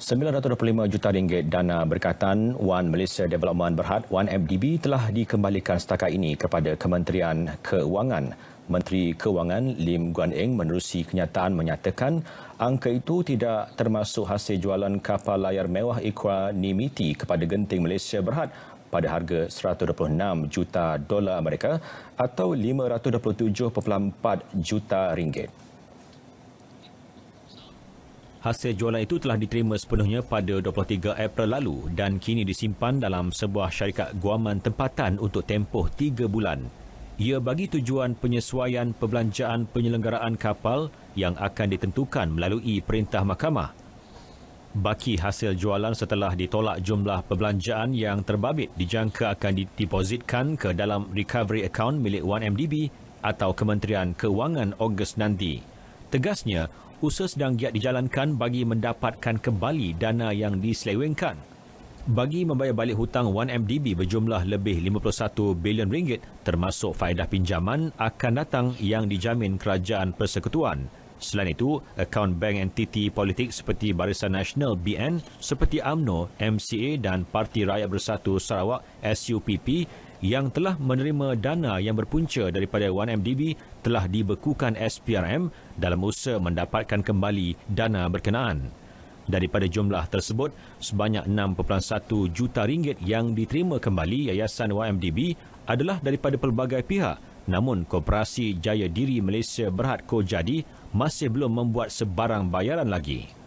925 juta ringgit dana berkatan One Malaysia Development Berhad 1MDB telah dikembalikan setakat ini kepada Kementerian Keuangan. Menteri Keuangan Lim Guan Eng menerusi kenyataan menyatakan angka itu tidak termasuk hasil jualan kapal layar mewah Equanimity kepada Genting Malaysia Berhad pada harga 126 juta dolar Amerika atau 527.4 juta ringgit. Hasil jualan itu telah diterima sepenuhnya pada 23 April lalu dan kini disimpan dalam sebuah syarikat guaman tempatan untuk tempoh 3 bulan. Ia bagi tujuan penyesuaian perbelanjaan penyelenggaraan kapal yang akan ditentukan melalui perintah mahkamah. Baki hasil jualan setelah ditolak jumlah perbelanjaan yang terbabit dijangka akan didepositkan ke dalam recovery account milik 1MDB atau Kementerian Keuangan Ogos nanti. Tegasnya, usaha sedang giat dijalankan bagi mendapatkan kembali dana yang diselewengkan. Bagi membayar balik hutang 1MDB berjumlah lebih 51 bilion ringgit termasuk faedah pinjaman akan datang yang dijamin kerajaan persekutuan. Selain itu, akaun bank entiti politik seperti Barisan Nasional BN seperti AMNO, MCA dan Parti Rakyat Bersatu Sarawak SUPP yang telah menerima dana yang berpunca daripada 1MDB telah dibekukan SPRM dalam usaha mendapatkan kembali dana berkenaan. Daripada jumlah tersebut, sebanyak 6.1 juta ringgit yang diterima kembali Yayasan 1MDB adalah daripada pelbagai pihak namun Koperasi Jaya Diri Malaysia Berhad Kojadi masih belum membuat sebarang bayaran lagi.